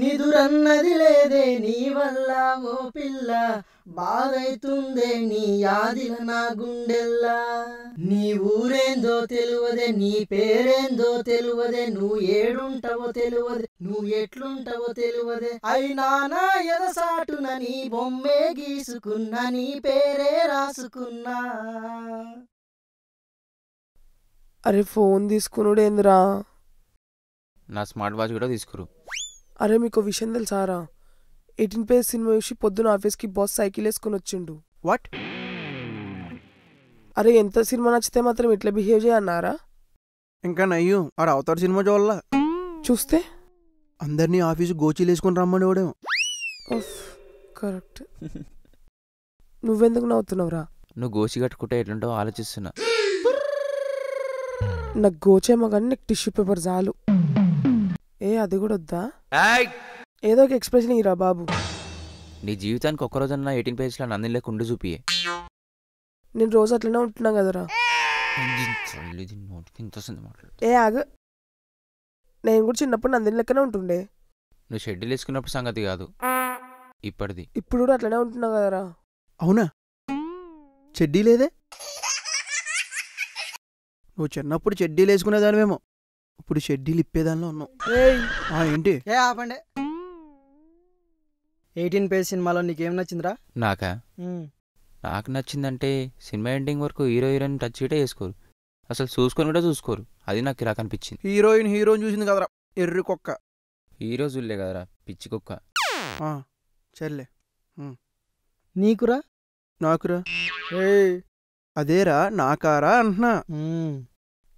నిదురన్నది లేదే నీ వల్ల ఓ పిల్ల బాధైతుందే నీ యాదిల నా గుండెల్లా నీ ఊరేందో తెలువదే నీ పేరేందో తెలువదే నువ్వు ఏడుంటావో తెలువదే నువ్వు ఎట్లుంటావో తెలువదే అయినా నా ఎదసాటున నీ బొమ్మే గీసుకున్న నీ పేరే రాసుకున్నా అరే ఫోన్ తీసుకునుడేంద్రా నా స్మార్ట్ వాచ్ కూడా తీసుకురు అరే మీకు విషయం తెలుసారా ఎయిటీన్ పేజ్ సినిమా చూసి పొద్దున ఆఫీస్కి బాస్ సైకిల్ వేసుకుని వచ్చిండు వాట్ అరే ఎంత సినిమా నచ్చితే మాత్రం ఇట్లా బిహేవ్ చేయన్నారా ఇంకా నయ్యు ఆడు అవతార సినిమా చూడాల చూస్తే అందరినీ ఆఫీస్ గోచీలు వేసుకుని రమ్మని వాడేమో కరెక్ట్ నువ్వెందుకు నవ్వుతున్నావురా నువ్వు గోచి కట్టుకుంటే ఎట్లుంటావు ఆలోచిస్తున్నా నాకు గోచేమో కానీ నాకు టిష్యూ పేపర్ చాలు ఏ అది కూడా వద్దా ఏదో ఒక ఎక్స్ప్రెషన్ ఇరా బాబు నీ జీవితానికి ఒక్కరోజన్నా రోజన్నా ఎయిటీన్ పేజ్లో నందిని లేక ఉండి చూపియే నేను రోజు అట్లనే ఉంటున్నా కదరా ఏ ఆగ నేను కూడా చిన్నప్పుడు నందిని లెక్కనే ఉంటుండే నువ్వు షెడ్యూల్ వేసుకున్నప్పుడు సంగతి కాదు ఇప్పటిది ఇప్పుడు కూడా అట్లనే ఉంటున్నావు కదరా అవునా చెడ్డీ లేదే నువ్వు చిన్నప్పుడు చెడ్డీలు వేసుకునేదానివేమో ఇప్పుడు షెడ్యూల్ ఇప్పేదానిలో ఉన్నాం ఏంటి ఏ ఆపండి ఎయిటీన్ పేజ్ సినిమాలో నీకేం నచ్చిందిరా నాకా నాకు నచ్చిందంటే సినిమా ఎండింగ్ వరకు హీరో హీరోయిన్ టచ్ చేయటే వేసుకోరు అసలు చూసుకొని కూడా చూసుకోరు అది నాకు ఇలా కనిపించింది హీరోయిన్ హీరోయిన్ చూసింది కదరా ఎర్రి కుక్క హీరో చూడలే కదరా పిచ్చి కుక్క చెల్లే నీకురా నాకురా అదేరా నాకారా అంటున్నా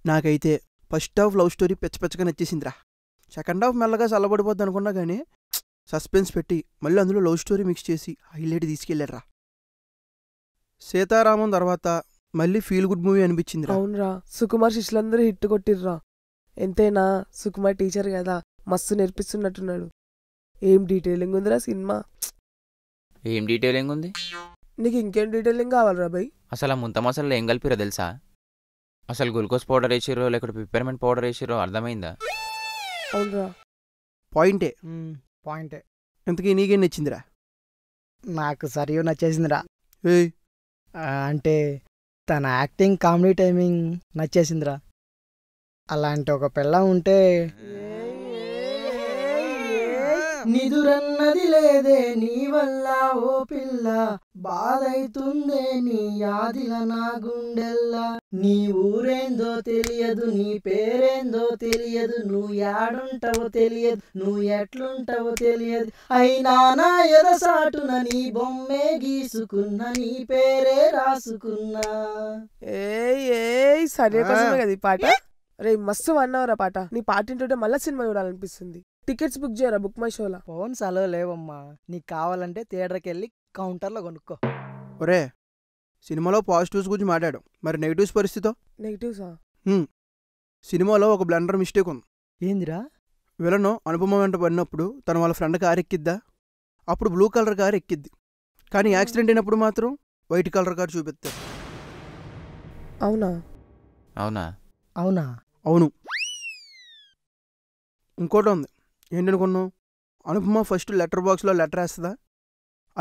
నాకైతే ఫస్ట్ హాఫ్ లవ్ స్టోరీ పెచ్చపెచ్చగా నచ్చేసిందిరా సెకండ్ హాఫ్ మెల్లగా చల్లబడిపోద్ది అనుకున్నా కానీ సస్పెన్స్ పెట్టి మళ్ళీ అందులో లవ్ స్టోరీ మిక్స్ చేసి హైలైట్ తీసుకెళ్ళారా సీతారామం తర్వాత మళ్ళీ ఫీల్ గుడ్ మూవీ అనిపించింది అవునరా సుకుమార్ శిష్యులందరూ హిట్ కొట్టిర్రా ఎంతైనా సుకుమార్ టీచర్ కదా మస్తు నేర్పిస్తున్నట్టున్నాడు ఏం డీటెయిలింగ్ ఉందిరా సినిమా ఏం డీటెయిలింగ్ ఉంది నీకు ఇంకేం డీటెయిలింగ్ కావాలరా భయ్ అసలు ఆ ముంత మసాలలో ఏం కలిపిరా తెలుసా అసలు గ్లూకోజ్ పౌడర్ వేసిరో లేకపోతే పిపెర్మెంట్ పౌడర్ వేసిరో అర్థమైందా అవునరా పాయింటే పాయింటే ఇంతకీ నీకేం నచ్చిందిరా నాకు సరియు నచ్చేసిందిరా ఏయ్ అంటే తన యాక్టింగ్ కామెడీ టైమింగ్ నచ్చేసిందిరా అలాంటి ఒక పిల్ల ఉంటే నిదురన్నది లేదే నీ వల్ల ఓ పిల్ల బాధైతుందే నీ యాదిల నా గుండెల్లా నీ ఊరేందో తెలియదు నీ పేరేందో తెలియదు నువ్వు యాడుంటావో తెలియదు నువ్వు ఎట్లుంటావో తెలియదు అయినా నా ఎరసాటున నీ బొమ్మే గీసుకున్న నీ పేరే రాసుకున్నా ఏ ఏ సరే కదా ఈ పాట రే మస్తు వన్ అవర్ ఆ పాట నీ పాట వింటుంటే మళ్ళీ సినిమా చూడాలనిపిస్తుంది టికెట్స్ బుక్ చేయరా బుక్ మై షోలా ఫోన్ సెలవు లేవమ్మా నీకు కావాలంటే థియేటర్కి వెళ్ళి కౌంటర్లో కొనుక్కో ఒరే సినిమాలో పాజిటివ్స్ గురించి మాట్లాడు మరి నెగిటివ్స్ పరిస్థితో నెగిటివ్సా సినిమాలో ఒక బ్లెండర్ మిస్టేక్ ఉంది ఏందిరా విలను అనుపమ వెంట పడినప్పుడు తను వాళ్ళ ఫ్రెండ్ కారు ఎక్కిద్దా అప్పుడు బ్లూ కలర్ కారు ఎక్కిద్ది కానీ యాక్సిడెంట్ అయినప్పుడు మాత్రం వైట్ కలర్ కారు చూపిస్తా అవునా అవునా అవునా అవును ఇంకోటి ఉంది ఏంటనుకున్నావు అనుపమ ఫస్ట్ లెటర్ బాక్స్లో లెటర్ వేస్తుందా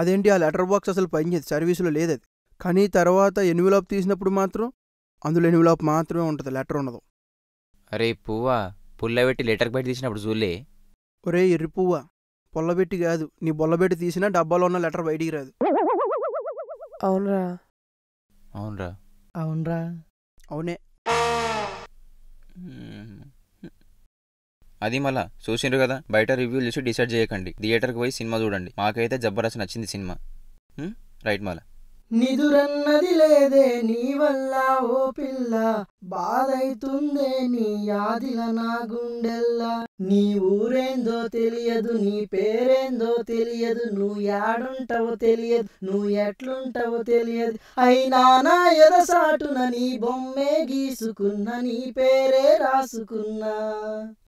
అదేంటి ఆ లెటర్ బాక్స్ అసలు పనిచేది సర్వీసులో లేదు కానీ తర్వాత ఎన్విలాప్ తీసినప్పుడు మాత్రం అందులో ఎన్విలాప్ మాత్రమే ఉంటుంది లెటర్ ఉండదు అరే పువ్వా పుల్లబెట్టి లెటర్ బయట తీసినప్పుడు చూలే ఒరే ఎర్రి పువ్వా పొల్లబెట్టి కాదు నీ బొల్లబెట్టి తీసినా డబ్బాలో ఉన్న లెటర్ బయటికి రాదు అవునరా అవునరా అవునరా అవునే అది మళ్ళా చూసిండ్రు కదా బయట రివ్యూలు చూసి డిసైడ్ చేయకండి థియేటర్కి పోయి సినిమా చూడండి మాకైతే జబర్దస్త్ నచ్చింది సినిమా రైట్ మళ్ళా నిదురన్నది లేదే నీ వల్ల ఓ పిల్ల బాధైతుందే నీ యాదిల నా గుండెల్లా నీ ఊరేందో తెలియదు నీ పేరేందో తెలియదు నువ్వు యాడుంటావో తెలియదు నువ్వు ఎట్లుంటావో తెలియదు అయినా నా ఎదసాటున నీ బొమ్మే గీసుకున్న నీ పేరే రాసుకున్నా